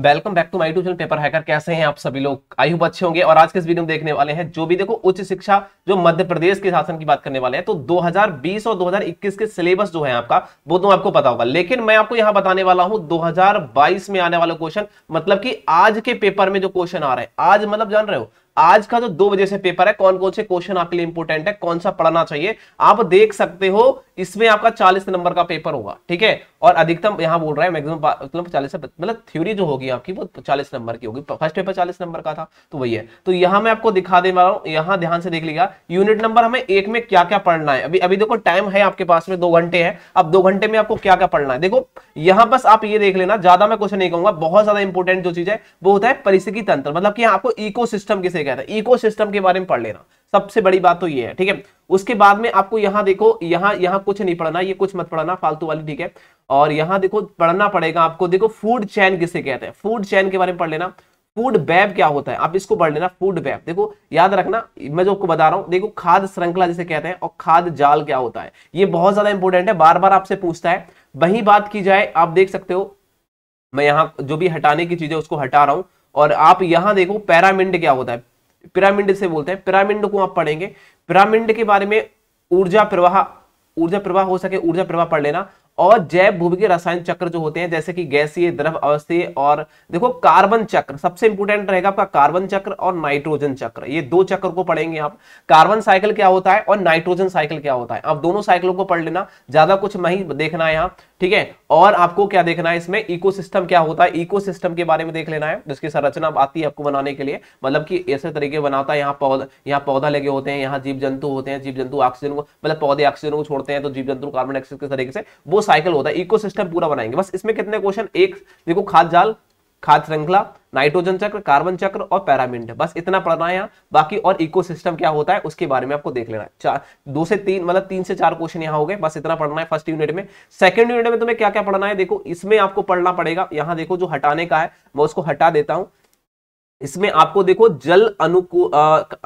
welcome back to my YouTube channel paper hacker कैसे हैं आप सभी लोग आई होप अच्छे होंगे और आज के इस वीडियो में देखने वाले हैं जो भी देखो उच्च शिक्षा जो मध्य प्रदेश के शासन की बात करने वाले हैं तो 2020 और 2021 के सिलेबस जो है आपका वो तो आपको पता होगा लेकिन मैं आपको यहाँ बताने वाला हूँ 2022 में आने वाला क्वेश्चन मतलब की आज के पेपर में जो क्वेश्चन आ रहे हैं आज मतलब जान रहे हो आज का जो दो बजे से पेपर है कौन कौन से क्वेश्चन आपके लिए इंपोर्टेंट है कौन सा पढ़ना चाहिए आप देख सकते हो इसमें आपका चालीस नंबर का पेपर होगा ठीक है और अधिकतम यहां बोल रहा है मैक्सिमम मतलब चालीस मतलब थ्योरी जो होगी आपकी वो चालीस नंबर की होगी फर्स्ट पेपर चालीस नंबर का था तो वही है तो यहां मैं आपको दिखा दे रहा हूं यहां ध्यान से देख लिया यूनिट नंबर हमें एक में क्या क्या पढ़ना है अभी अभी देखो टाइम है आपके पास में दो घंटे है अब दो घंटे में आपको क्या क्या पढ़ना है देखो यहां बस आप ये देख लेना ज्यादा मैं क्वेश्चन नहीं कहूंगा बहुत ज्यादा इंपोर्टेंट जो चीज है वो होता है परिस्थिति तंत्र मतलब कि आपको इको सिस्टम किसे कहते हैं इकोसिस्टम के बारे में पढ़ लेना सबसे बड़ी बात तो ये है ठीक है उसके बाद में आपको यहाँ देखो यहाँ यहाँ कुछ नहीं पढ़ना ये कुछ मत पढ़ना फालतू वाली ठीक है और यहाँ देखो पढ़ना पड़ेगा आपको देखो फूड चैन किसे कहते हैं फूड चैन के बारे में पढ़ लेना फूड बैब क्या होता है आप इसको पढ़ लेना फूड बैब देखो याद रखना मैं जो आपको बता रहा हूँ देखो खाद श्रृंखला जिसे कहते हैं और खाद जाल क्या होता है ये बहुत ज्यादा इंपॉर्टेंट है बार बार आपसे पूछता है वही बात की जाए आप देख सकते हो मैं यहाँ जो भी हटाने की चीजें उसको हटा रहा हूँ और आप यहाँ देखो पैरामिंड क्या होता है पिरामिड से बोलते हैं पिरामिड को आप पढ़ेंगे पिरामिड के बारे में ऊर्जा प्रवाह ऊर्जा प्रवाह हो सके ऊर्जा प्रवाह पढ़ लेना और जैव भूमि के रसायन चक्र जो होते हैं जैसे कि गैसीय द्रव अवस्थीय और देखो कार्बन चक्र सबसे इंपोर्टेंट रहेगा आपका कार्बन चक्र और नाइट्रोजन चक्र ये दो चक्र को पढ़ेंगे आप कार्बन साइकिल क्या होता है और नाइट्रोजन साइकिल क्या होता है आप दोनों साइकिलों को पढ़ लेना ज्यादा कुछ नहीं देखना है यहाँ ठीक है और आपको क्या देखना है इसमें इकोसिस्टम क्या होता है इकोसिस्टम के बारे में देख लेना है जिसकी संरचना आती है आपको बनाने के लिए मतलब कि ऐसे तरीके बनाता है यहाँ पौधा यहाँ पौधा लगे होते हैं यहाँ जीव जंतु होते हैं जीव जंतु ऑक्सीजन को मतलब पौधे ऑक्सीजन को छोड़ते हैं तो जीव जंतु कार्बन डाइऑक्साइड के तरीके से वो साइकिल होता है इको पूरा बनाएंगे बस इसमें कितने क्वेश्चन एक देखो खाद जाल खाद श्रृंखला नाइट्रोजन चक्र कार्बन चक्र और पैरामिंड बस इतना पढ़ना है बाकी और इकोसिस्टम क्या होता है उसके बारे में आपको देख लेना है चार दो से तीन मतलब तीन से चार क्वेश्चन यहाँ हो गए बस इतना पढ़ना है फर्स्ट यूनिट में सेकंड यूनिट में तुम्हें क्या क्या पढ़ना है देखो इसमें आपको पढ़ना पड़ेगा यहाँ देखो जो हटाने का है मैं उसको हटा देता हूं इसमें आपको देखो जल अनुकूल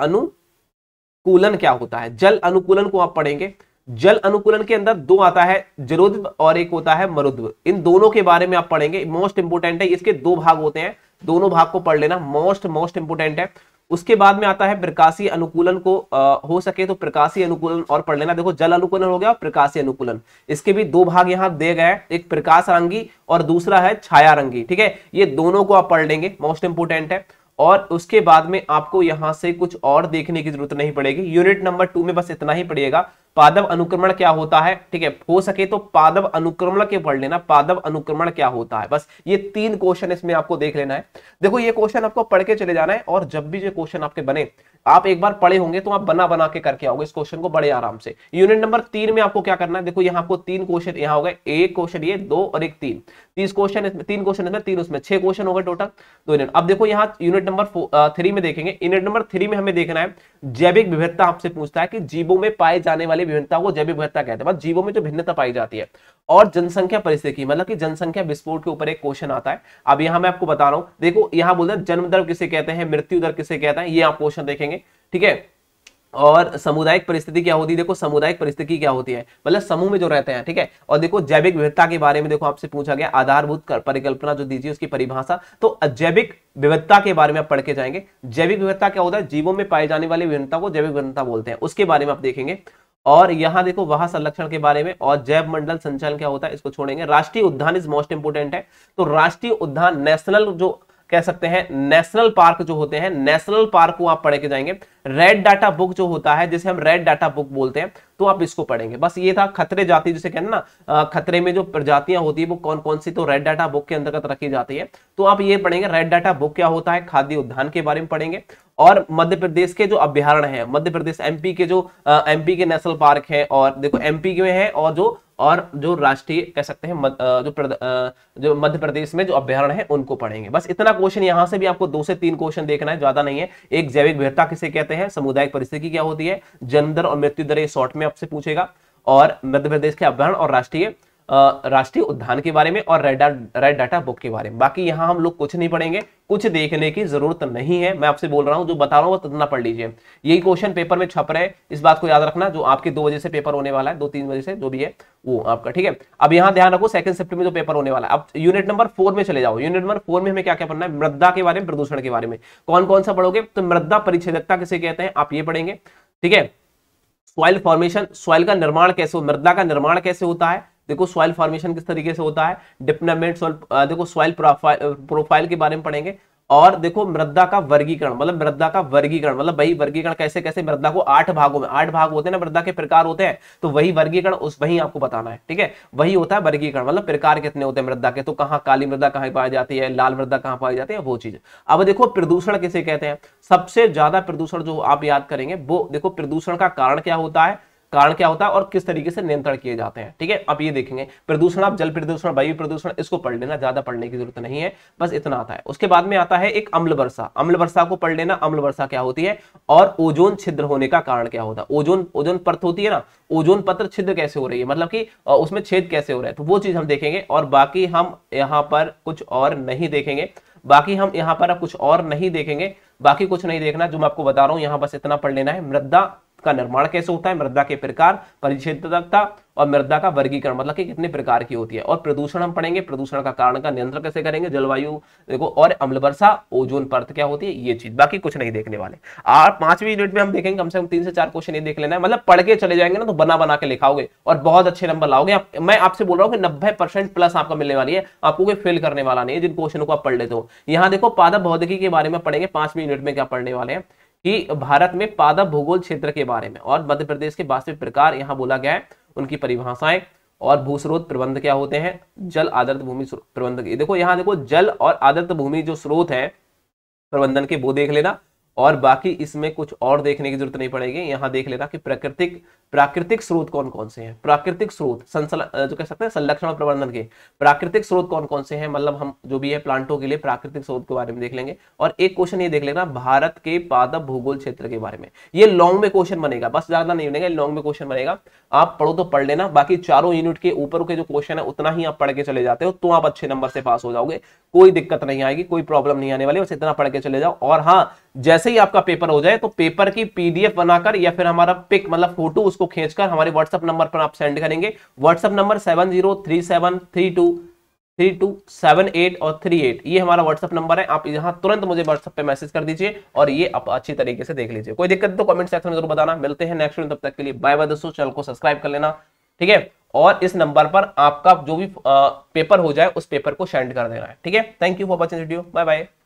अनुकूलन क्या होता है जल अनुकूलन को आप पढ़ेंगे जल अनुकूलन के अंदर दो आता है जरोद्व और एक होता है मरुद्व इन दोनों के बारे में आप पढ़ेंगे मोस्ट इंपोर्टेंट है इसके दो भाग होते हैं दोनों भाग को पढ़ लेना मोस्ट मोस्ट इंपोर्टेंट है उसके बाद में आता है प्रकाशी अनुकूलन को आ, हो सके तो प्रकाशी अनुकूलन और पढ़ लेना देखो जल अनुकूलन हो गया और अनुकूलन इसके भी दो भाग यहां दे गए एक प्रकाश रंगी और दूसरा है छाया रंगी ठीक है ये दोनों को आप पढ़ लेंगे मोस्ट इंपोर्टेंट है और उसके बाद में आपको यहां से कुछ और देखने की जरूरत नहीं पड़ेगी यूनिट नंबर टू में बस इतना ही पड़ेगा पादव अनुक्रमण क्या होता है ठीक है हो सके तो पादव अनुक्रमण के पढ़ लेना पादव अनुक्रमण क्या होता है बस ये तीन क्वेश्चन इसमें आपको देख लेना है देखो ये क्वेश्चन आपको पढ़ के चले जाना है और जब भी ये क्वेश्चन आपके बने आप एक बार पढ़े होंगे तो आप बना बना के करके आओगे इस क्वेश्चन को बड़े आराम से यूनिट नंबर तीन में आपको क्या करना है देखो यहाँ आपको तीन क्वेश्चन यहाँ हो गए एक क्वेश्चन ये दो और एक तीन तीस क्वेश्चन तीन क्वेश्चन तीन उसमें छह क्वेश्चन हो गए टोटल दो यूनिट अब देखो यहाँ यूनिट यूनिट नंबर थ्री में देखेंगे यूनिट नंबर थ्री में हमें देखना है जैविक विभिन्नता आपसे पूछता है कि जीवों में पाए जाने वाली विभिन्नता को जैविक विभिन्नता कहते हैं जीवों में जो भिन्नता पाई जाती है और जनसंख्या परिस्थिति मतलब कि जनसंख्या विस्फोट के ऊपर एक क्वेश्चन आता है अब यहां मैं आपको बता रहा हूं देखो यहां बोलते हैं जन्म दर किसे कहते हैं मृत्यु दर किसे कहते हैं ये आप क्वेश्चन देखेंगे ठीक है और सामुदायिक परिस्थिति क्या होती है देखो सामुदायिक परिस्थिति क्या होती है मतलब समूह में जो रहते हैं ठीक है और देखो जैविक विविधता के बारे में देखो आपसे पूछा गया आधारभूत परिकल्पना जो दीजिए उसकी परिभाषा तो जैविक विविधता के बारे में आप पढ़ के जाएंगे जैविक विविधता क्या होता है जीवों में पाई जाने वाली विभिन्नता को जैविक विभिन्नता बोलते हैं उसके बारे में आप देखेंगे और यहाँ देखो वहां संरक्षण के बारे में और जैव मंडल संचालन क्या होता है इसको छोड़ेंगे राष्ट्रीय उद्यान इज मोस्ट इंपोर्टेंट है तो राष्ट्रीय उद्यान नेशनल जो कह सकते हैं नेशनल पार्क जो होते हैं नेशनल पार्क को आप पढ़ के जाएंगे रेड डाटा बुक जो होता है जिसे हम रेड डाटा बुक बोलते हैं तो आप इसको पढ़ेंगे बस ये था खतरे जाति जिसे कहना ना खतरे में जो प्रजातियां होती है वो कौन कौन सी तो रेड डाटा बुक के अंतर्गत रखी जाती है तो आप ये पढ़ेंगे रेड डाटा बुक क्या होता है खाद्य उद्यान के बारे में पढ़ेंगे और मध्य प्रदेश के जो अभ्यारण है मध्य प्रदेश एमपी के जो एमपी के नेशनल पार्क है और देखो एमपी के है और जो और जो राष्ट्रीय कह सकते हैं जो जो मध्य प्रदेश में जो अभ्यारण है उनको पढ़ेंगे बस इतना क्वेश्चन यहां से भी आपको दो से तीन क्वेश्चन देखना है ज्यादा नहीं है एक जैविक विविधता किसे कहते हैं समुदाय परिस्थिति क्या होती है जन्म दर और मृत्यु दर ये शॉर्ट में आपसे पूछेगा और मध्य प्रदेश के अभ्यारण और राष्ट्रीय राष्ट्रीय उद्यान के बारे में और रेड रेड डाटा बुक के बारे में बाकी यहाँ हम लोग कुछ नहीं पढ़ेंगे कुछ देखने की जरूरत नहीं है मैं आपसे बोल रहा हूँ जो बता रहा हूँ वो तदना पढ़ लीजिए यही क्वेश्चन पेपर में छप रहे इस बात को याद रखना जो आपके दो बजे से पेपर होने वाला है दो तीन बजे से जो भी है वो आपका ठीक है अब यहाँ ध्यान रखो सेकंड शिफ्ट में जो पेपर होने वाला है अब यूनिट नंबर फोर में चले जाओ यूनिट नंबर फोर में हमें क्या क्या पढ़ना है मृदा के बारे में प्रदूषण के बारे में कौन कौन सा पढ़ोगे तो मृदा परिच्छेदकता किसे कहते हैं आप ये पढ़ेंगे ठीक है सॉइल फॉर्मेशन सॉइल का निर्माण कैसे हो मृदा का निर्माण कैसे होता है देखो सॉइल फॉर्मेशन किस तरीके से होता है डिप्नामेंट सॉइल देखो सॉइल प्रोफाइल के बारे में पढ़ेंगे और देखो मृदा का वर्गीकरण मतलब मृदा का वर्गीकरण मतलब वही वर्गीकरण कैसे कैसे मृदा को आठ भागों में आठ भाग होते हैं ना मृदा के प्रकार होते हैं तो वही वर्गीकरण उस वही आपको बताना है ठीक है वही होता है वर्गीकरण मतलब प्रकार कितने होते हैं मृदा के तो कहा काली मृदा कहां पाई जाती है लाल मृदा कहाँ पाई जाती है वो चीज अब देखो प्रदूषण किसे कहते हैं सबसे ज्यादा प्रदूषण जो आप याद करेंगे वो देखो प्रदूषण का कारण क्या होता है कारण क्या होता है और किस तरीके से नियंत्रण किए जाते हैं ठीक है अब ये देखेंगे प्रदूषण आप जल प्रदूषण वायु प्रदूषण इसको पढ़ लेना ज्यादा पढ़ने की जरूरत नहीं है बस इतना आता है उसके बाद में आता है एक अम्ल वर्षा अम्ल वर्षा को पढ़ लेना अम्ल वर्षा क्या होती है और ओजोन छिद्र होने का कारण क्या होता है ओजोन ओजोन परत होती है ना ओजोन पत्र छिद्र कैसे हो रही है मतलब की उसमें छेद कैसे हो रहा है तो वो चीज हम देखेंगे और बाकी हम यहाँ पर कुछ और नहीं देखेंगे बाकी हम यहाँ पर कुछ और नहीं देखेंगे बाकी कुछ नहीं देखना जो मैं आपको बता रहा हूँ यहाँ बस इतना पढ़ लेना है मृदा का निर्माण कैसे होता है मृदा के प्रकार परिच्छेदकता और मृदा का वर्गीकरण मतलब कि कितने प्रकार की होती है और प्रदूषण हम पढ़ेंगे प्रदूषण का कारण का नियंत्रण कैसे करेंगे जलवायु देखो और अम्ल वर्षा ओजोन परत क्या होती है ये चीज बाकी कुछ नहीं देखने वाले आठ पांचवी यूनिट में हम देखेंगे कम से कम तीन से चार क्वेश्चन ये देख लेना है मतलब पढ़ के चले जाएंगे ना तो बना बना के लिखाओगे और बहुत अच्छे नंबर लाओगे आप, मैं आपसे बोल रहा हूँ कि नब्बे प्लस आपका मिलने वाली है आपको कोई फेल करने वाला नहीं है जिन क्वेश्चन को आप पढ़ लेते हो यहाँ देखो पादा भौतिकी के बारे में पढ़ेंगे पांचवी यूनिट में क्या पढ़ने वाले हैं कि भारत में पादप भूगोल क्षेत्र के बारे में और मध्य प्रदेश के वास्तविक प्रकार यहाँ बोला गया है उनकी परिभाषाएं और भूस्रोत प्रबंध क्या होते हैं जल आदर्त भूमि प्रबंध देखो यहाँ देखो जल और आदर्त भूमि जो स्रोत है प्रबंधन के वो देख लेना और बाकी इसमें कुछ और देखने की जरूरत नहीं पड़ेगी यहाँ देख लेना कि प्राकृतिक प्राकृतिक स्रोत कौन कौन से हैं प्राकृतिक स्रोत जो कह सकते हैं संरक्षण प्रबंधन के प्राकृतिक स्रोत कौन कौन से हैं मतलब हम जो भी है प्लांटों के लिए प्राकृतिक स्रोत के बारे में देख लेंगे और एक क्वेश्चन ये देख लेना भारत के पादप भूगोल क्षेत्र के बारे में ये लॉन्ग में क्वेश्चन बनेगा बस ज्यादा नहीं बनेगा लॉन्ग में क्वेश्चन बनेगा आप पढ़ो तो पढ़ लेना बाकी चारों यूनिट के ऊपर के जो क्वेश्चन है उतना ही आप पढ़ के चले जाते हो तो आप अच्छे नंबर से पास हो जाओगे कोई दिक्कत नहीं आएगी कोई प्रॉब्लम नहीं आने वाली बस इतना पढ़ के चले जाओ और हाँ जैसे ही आपका पेपर हो जाए तो पेपर की पीडीएफ बनाकर या फिर हमारा पिक मतलब फोटो उसको उसको खींचकर हमारे व्हाट्सएप नंबर पर आप सेंड करेंगे WhatsApp number seven zero three seven three two three two seven eight और थ्री एट ये हमारा व्हाट्सएप नंबर है आप यहाँ तुरंत मुझे व्हाट्सएप पे मैसेज कर दीजिए और ये आप अच्छी तरीके से देख लीजिए कोई दिक्कत तो कमेंट सेक्शन में जरूर बताना मिलते हैं नेक्स्ट तब तक के लिए बाय बाय दोस्तों चैनल को सब्सक्राइब कर लेना ठीक है और इस नंबर पर आपका जो भी पेपर हो जाए उस पेपर को सेंड कर देना है ठीक है thank you for watching video bye bye